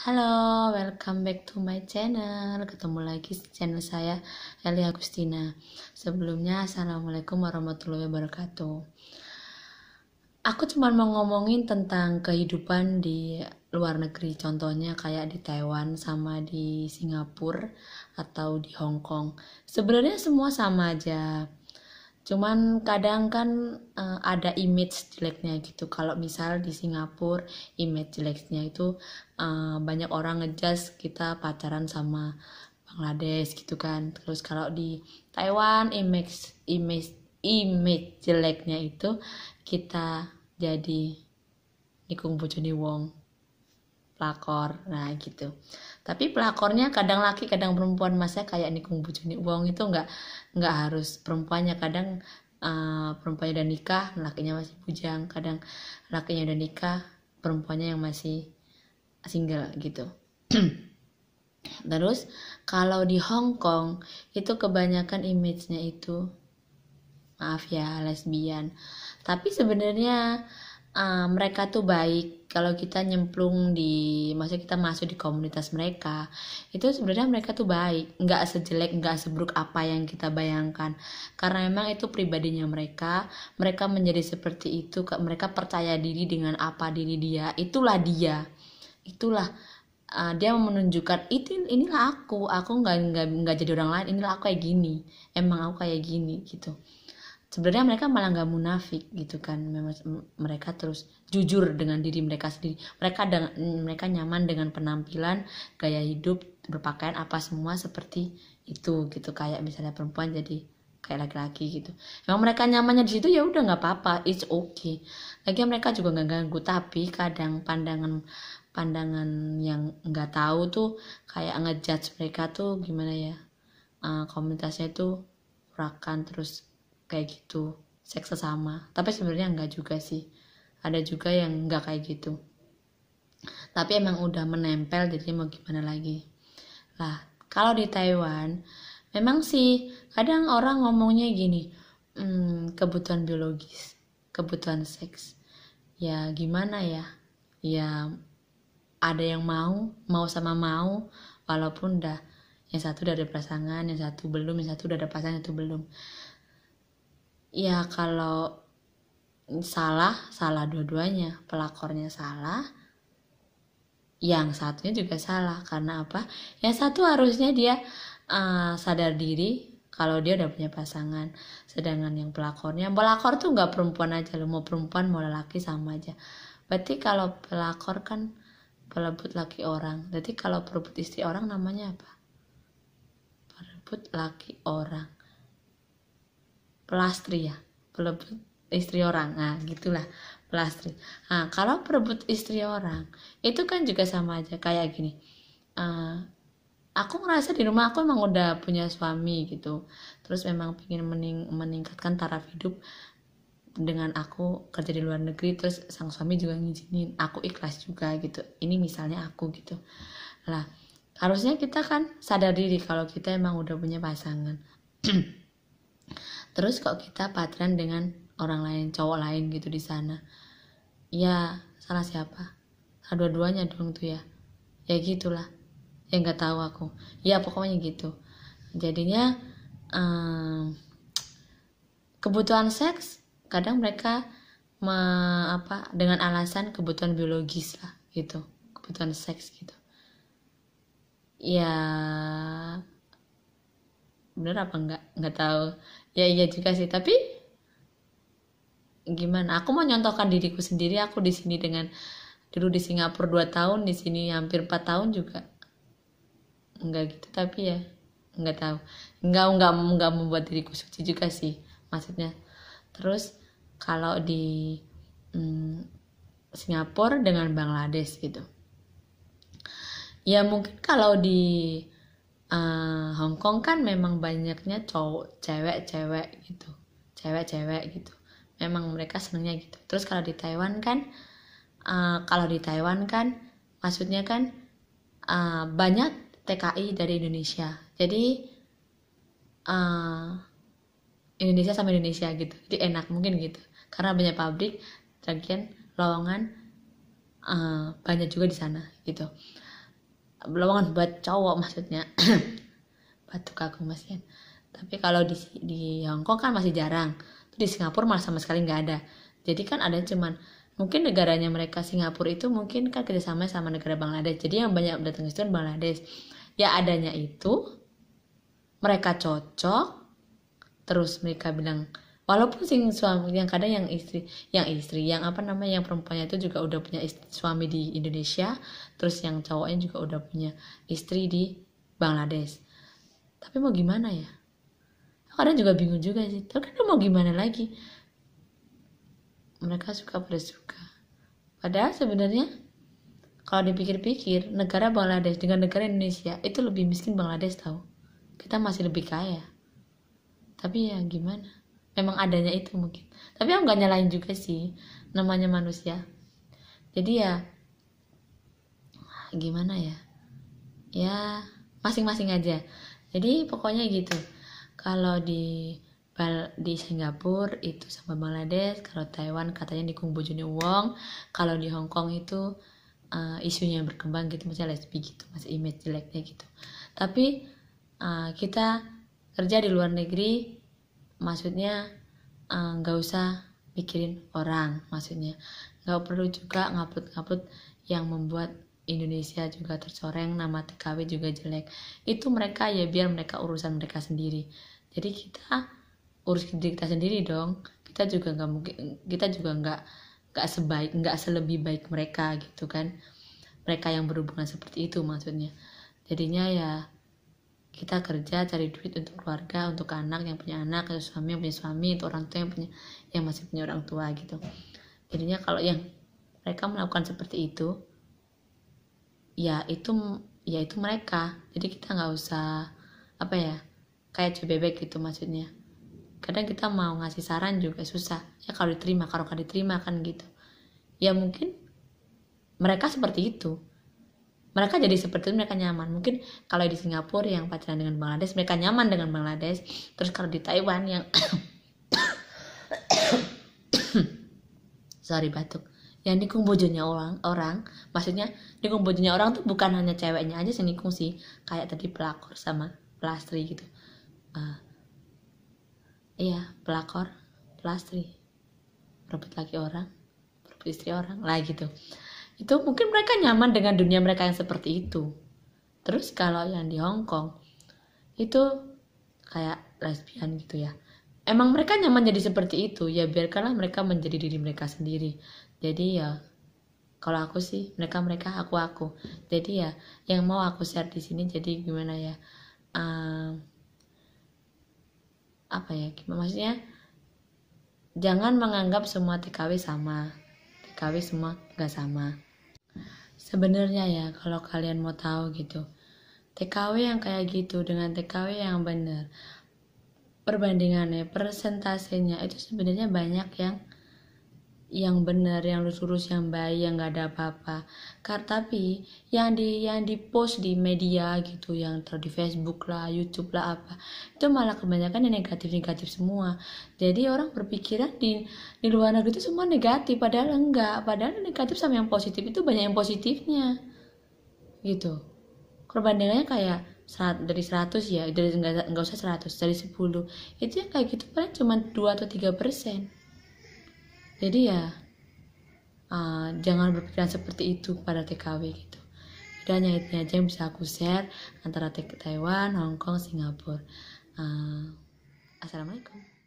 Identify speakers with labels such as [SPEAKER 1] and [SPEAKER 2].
[SPEAKER 1] Halo, welcome back to my channel. Ketemu lagi di channel saya Eli Agustina. Sebelumnya, assalamualaikum warahmatullahi wabarakatuh. Aku cuma mau ngomongin tentang kehidupan di luar negeri, contohnya kayak di Taiwan sama di Singapura atau di Hong Kong. Sebenarnya semua sama aja cuman kadang kan uh, ada image jeleknya gitu kalau misal di Singapura image jeleknya itu uh, banyak orang ngejas kita pacaran sama Bangladesh gitu kan terus kalau di Taiwan image image image jeleknya itu kita jadi nikung bojone wong pelakor nah gitu tapi pelakornya kadang laki kadang perempuan masa kayak nikung nih uang itu nggak nggak harus perempuannya kadang uh, perempuannya udah nikah lakinya masih bujang kadang lakinya udah nikah perempuannya yang masih single gitu terus kalau di Hong Kong itu kebanyakan image-nya itu maaf ya lesbian tapi sebenarnya uh, mereka tuh baik kalau kita nyemplung di masa kita masuk di komunitas mereka itu sebenarnya mereka tuh baik nggak sejelek nggak seburuk apa yang kita bayangkan karena memang itu pribadinya mereka mereka menjadi seperti itu mereka percaya diri dengan apa diri dia itulah dia itulah uh, dia menunjukkan itu inilah aku aku nggak nggak nggak jadi orang lain inilah aku kayak gini emang aku kayak gini gitu sebenarnya mereka malah nggak munafik gitu kan memang mereka terus jujur dengan diri mereka sendiri mereka dengan mereka nyaman dengan penampilan gaya hidup berpakaian apa semua seperti itu gitu kayak misalnya perempuan jadi kayak laki-laki gitu memang mereka nyamannya di situ ya udah nggak apa-apa it's okay lagi mereka juga nggak ganggu tapi kadang pandangan pandangan yang nggak tahu tuh kayak ngejudge mereka tuh gimana ya uh, komunitasnya tuh rakan terus kayak gitu seks sesama tapi sebenarnya enggak juga sih ada juga yang enggak kayak gitu tapi emang udah menempel jadi mau gimana lagi lah kalau di Taiwan memang sih kadang orang ngomongnya gini hmm, kebutuhan biologis kebutuhan seks ya gimana ya ya ada yang mau mau sama mau walaupun udah yang satu udah ada pasangan yang satu belum yang satu udah ada pasangan yang satu belum ya kalau salah salah dua-duanya pelakornya salah yang satunya juga salah karena apa yang satu harusnya dia uh, sadar diri kalau dia udah punya pasangan sedangkan yang pelakornya pelakor tuh nggak perempuan aja lo mau perempuan mau laki sama aja berarti kalau pelakor kan pelebut laki orang berarti kalau perebut istri orang namanya apa perebut laki orang pelastri ya pelebut istri orang nah gitulah pelastri nah kalau perebut istri orang itu kan juga sama aja kayak gini uh, aku ngerasa di rumah aku emang udah punya suami gitu terus memang pengen mening meningkatkan taraf hidup dengan aku kerja di luar negeri terus sang suami juga ngizinin aku ikhlas juga gitu ini misalnya aku gitu lah harusnya kita kan sadar diri kalau kita emang udah punya pasangan nah, terus kok kita pacaran dengan orang lain cowok lain gitu di sana ya salah siapa salah dua-duanya dong tuh ya ya gitulah ya nggak tahu aku ya pokoknya gitu jadinya um, kebutuhan seks kadang mereka me, apa dengan alasan kebutuhan biologis lah gitu kebutuhan seks gitu ya bener apa enggak nggak tahu ya iya juga sih tapi gimana aku mau nyontohkan diriku sendiri aku di sini dengan dulu di Singapura 2 tahun di sini hampir 4 tahun juga enggak gitu tapi ya nggak tahu nggak nggak nggak membuat diriku suci juga sih maksudnya terus kalau di hmm, Singapura dengan Bangladesh gitu ya mungkin kalau di uh, Hong Kong kan memang banyaknya cowok cewek-cewek gitu cewek-cewek gitu memang mereka senengnya gitu terus kalau di Taiwan kan uh, kalau di Taiwan kan maksudnya kan uh, banyak TKI dari Indonesia jadi uh, Indonesia sama Indonesia gitu jadi enak mungkin gitu karena banyak pabrik lagian lowongan uh, banyak juga di sana gitu lowongan buat cowok maksudnya batu kagum masih, tapi kalau di di Hongkong kan masih jarang di Singapura malah sama sekali nggak ada jadi kan ada cuman mungkin negaranya mereka Singapura itu mungkin kan kerjasama sama negara Bangladesh jadi yang banyak datang itu kan Bangladesh ya adanya itu mereka cocok terus mereka bilang walaupun sing suami yang kadang yang istri yang istri yang apa namanya yang perempuannya itu juga udah punya istri, suami di Indonesia terus yang cowoknya juga udah punya istri di Bangladesh tapi mau gimana ya kadang juga bingung juga sih tapi kan mau gimana lagi mereka suka pada suka padahal sebenarnya kalau dipikir-pikir negara Bangladesh dengan negara Indonesia itu lebih miskin Bangladesh tahu kita masih lebih kaya tapi ya gimana memang adanya itu mungkin tapi aku gak nyalain juga sih namanya manusia jadi ya gimana ya ya masing-masing aja jadi pokoknya gitu kalau di di Singapura itu sama Bangladesh kalau Taiwan katanya Kung bojone wong kalau di Hong Kong itu uh, isunya yang berkembang gitu misalnya lesbi gitu masih image jeleknya gitu tapi uh, kita kerja di luar negeri maksudnya eh, nggak uh, usah mikirin orang maksudnya nggak perlu juga ngaput-ngaput yang membuat Indonesia juga tercoreng nama TKW juga jelek itu mereka ya biar mereka urusan mereka sendiri jadi kita urus diri kita sendiri dong kita juga nggak mungkin kita juga nggak nggak sebaik nggak selebih baik mereka gitu kan mereka yang berhubungan seperti itu maksudnya jadinya ya kita kerja cari duit untuk keluarga untuk anak yang punya anak untuk suami yang punya suami untuk orang tua yang punya yang masih punya orang tua gitu jadinya kalau yang mereka melakukan seperti itu ya itu ya itu mereka jadi kita nggak usah apa ya kayak bebek gitu maksudnya kadang kita mau ngasih saran juga susah ya kalau diterima kalau nggak diterima kan gitu ya mungkin mereka seperti itu mereka jadi seperti itu mereka nyaman mungkin kalau di Singapura yang pacaran dengan Bangladesh mereka nyaman dengan Bangladesh terus kalau di Taiwan yang sorry batuk yang nikung bojonya orang orang maksudnya nikung bojonya orang tuh bukan hanya ceweknya aja sih nikung sih kayak tadi pelakor sama pelastri gitu uh, iya pelakor pelastri rebut lagi orang rebut istri orang lah gitu itu mungkin mereka nyaman dengan dunia mereka yang seperti itu terus kalau yang di Hong Kong itu kayak lesbian gitu ya emang mereka nyaman jadi seperti itu ya biarkanlah mereka menjadi diri mereka sendiri jadi ya kalau aku sih mereka mereka aku aku jadi ya yang mau aku share di sini jadi gimana ya um, apa ya gimana maksudnya jangan menganggap semua TKW sama TKW semua nggak sama Sebenarnya ya kalau kalian mau tahu gitu. TKW yang kayak gitu dengan TKW yang benar. Perbandingannya, persentasenya itu sebenarnya banyak yang yang benar, yang lurus, lurus yang baik, yang nggak ada apa-apa. Karena tapi yang di yang di post di media gitu, yang terus di Facebook lah, YouTube lah apa, itu malah kebanyakan yang negatif-negatif semua. Jadi orang berpikiran di di luar negeri itu semua negatif, padahal enggak. Padahal negatif sama yang positif itu banyak yang positifnya. Gitu. Perbandingannya kayak serat, dari 100 ya, dari enggak, enggak usah 100, dari 10. Itu yang kayak gitu paling cuma 2 atau 3 persen jadi ya uh, jangan berpikiran seperti itu pada TKW gitu jadi hanya itu aja yang bisa aku share antara Taiwan, Hong Kong, Singapura uh, Assalamualaikum